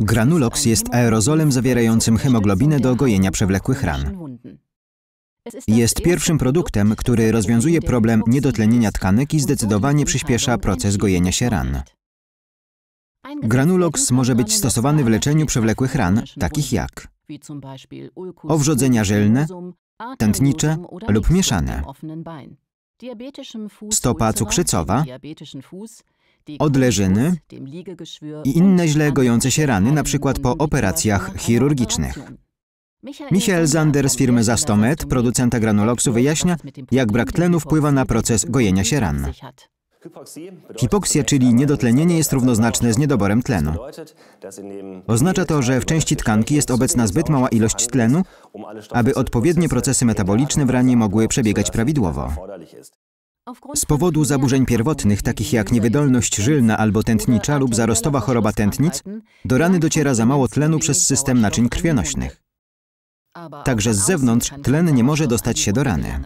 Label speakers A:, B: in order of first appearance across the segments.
A: Granulox jest aerozolem zawierającym hemoglobinę do gojenia przewlekłych ran. Jest pierwszym produktem, który rozwiązuje problem niedotlenienia tkanek i zdecydowanie przyspiesza proces gojenia się ran. Granulox może być stosowany w leczeniu przewlekłych ran, takich jak owrzodzenia żylne, tętnicze lub mieszane, stopa cukrzycowa, odleżyny i inne źle gojące się rany, np. po operacjach chirurgicznych. Michael Zander z firmy Zastomet, producenta granuloksu, wyjaśnia, jak brak tlenu wpływa na proces gojenia się ran. Hipoksja, czyli niedotlenienie, jest równoznaczne z niedoborem tlenu. Oznacza to, że w części tkanki jest obecna zbyt mała ilość tlenu, aby odpowiednie procesy metaboliczne w ranie mogły przebiegać prawidłowo. Z powodu zaburzeń pierwotnych, takich jak niewydolność żylna albo tętnicza lub zarostowa choroba tętnic, do rany dociera za mało tlenu przez system naczyń krwionośnych. Także z zewnątrz tlen nie może dostać się do rany.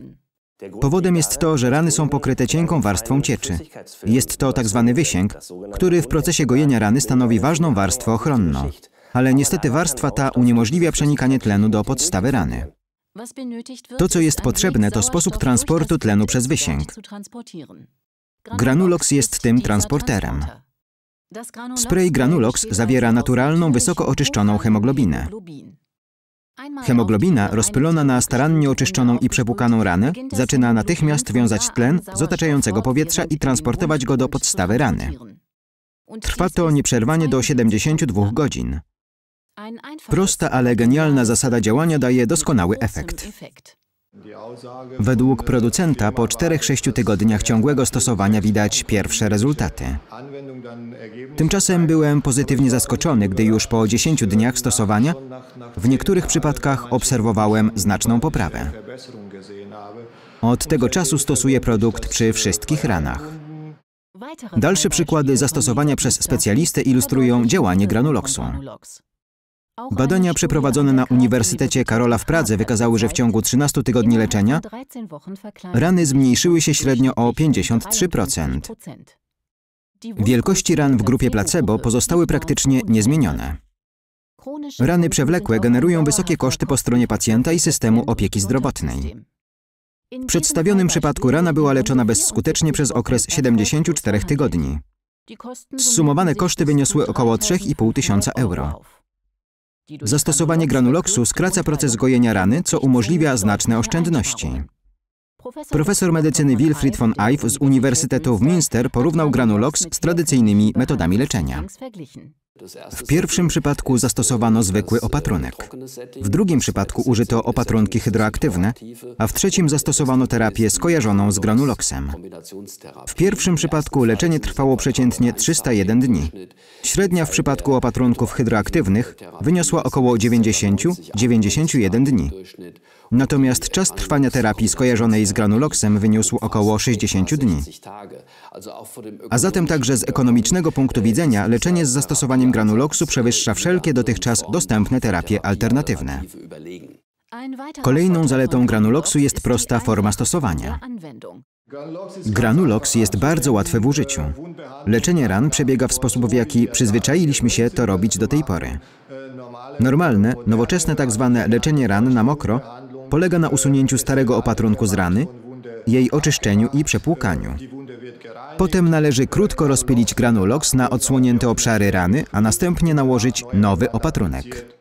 A: Powodem jest to, że rany są pokryte cienką warstwą cieczy. Jest to tzw. Tak wysięg, który w procesie gojenia rany stanowi ważną warstwę ochronną. Ale niestety warstwa ta uniemożliwia przenikanie tlenu do podstawy rany. To, co jest potrzebne, to sposób transportu tlenu przez wysięg. Granulox jest tym transporterem. Spray Granulox zawiera naturalną, wysoko oczyszczoną hemoglobinę. Hemoglobina, rozpylona na starannie oczyszczoną i przepłukaną ranę, zaczyna natychmiast wiązać tlen z otaczającego powietrza i transportować go do podstawy rany. Trwa to nieprzerwanie do 72 godzin. Prosta, ale genialna zasada działania daje doskonały efekt. Według producenta po 4-6 tygodniach ciągłego stosowania widać pierwsze rezultaty. Tymczasem byłem pozytywnie zaskoczony, gdy już po 10 dniach stosowania w niektórych przypadkach obserwowałem znaczną poprawę. Od tego czasu stosuję produkt przy wszystkich ranach. Dalsze przykłady zastosowania przez specjalistę ilustrują działanie granuloksu. Badania przeprowadzone na Uniwersytecie Karola w Pradze wykazały, że w ciągu 13 tygodni leczenia rany zmniejszyły się średnio o 53%. Wielkości ran w grupie placebo pozostały praktycznie niezmienione. Rany przewlekłe generują wysokie koszty po stronie pacjenta i systemu opieki zdrowotnej. W przedstawionym przypadku rana była leczona bezskutecznie przez okres 74 tygodni. Zsumowane koszty wyniosły około 3,5 tysiąca euro. Zastosowanie granuloksu skraca proces gojenia rany, co umożliwia znaczne oszczędności. Profesor medycyny Wilfried von Eif z Uniwersytetu w Münster porównał granuloks z tradycyjnymi metodami leczenia. W pierwszym przypadku zastosowano zwykły opatronek, w drugim przypadku użyto opatronki hydroaktywne, a w trzecim zastosowano terapię skojarzoną z granuloksem. W pierwszym przypadku leczenie trwało przeciętnie 301 dni. Średnia w przypadku opatronków hydroaktywnych wyniosła około 90-91 dni. Natomiast czas trwania terapii skojarzonej z granuloksem wyniósł około 60 dni. A zatem także z ekonomicznego punktu widzenia leczenie z zastosowaniem zastosowaniem granuloksu przewyższa wszelkie dotychczas dostępne terapie alternatywne. Kolejną zaletą granuloksu jest prosta forma stosowania. Granuloks jest bardzo łatwy w użyciu. Leczenie ran przebiega w sposób, w jaki przyzwyczailiśmy się to robić do tej pory. Normalne, nowoczesne tzw. Tak leczenie ran na mokro polega na usunięciu starego opatrunku z rany, jej oczyszczeniu i przepłukaniu. Potem należy krótko rozpylić granulox na odsłonięte obszary rany, a następnie nałożyć nowy opatrunek.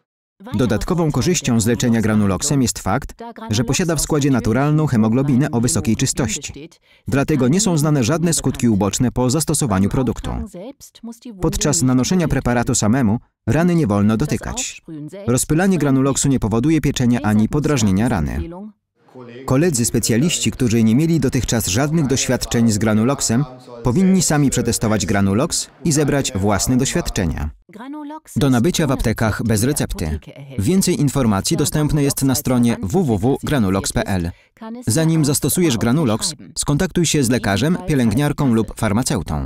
A: Dodatkową korzyścią z leczenia granuloksem jest fakt, że posiada w składzie naturalną hemoglobinę o wysokiej czystości. Dlatego nie są znane żadne skutki uboczne po zastosowaniu produktu. Podczas nanoszenia preparatu samemu rany nie wolno dotykać. Rozpylanie granuloksu nie powoduje pieczenia ani podrażnienia rany. Koledzy specjaliści, którzy nie mieli dotychczas żadnych doświadczeń z granuloksem, powinni sami przetestować granuloks i zebrać własne doświadczenia. Do nabycia w aptekach bez recepty. Więcej informacji dostępne jest na stronie www.granulox.pl. Zanim zastosujesz granuloks, skontaktuj się z lekarzem, pielęgniarką lub farmaceutą.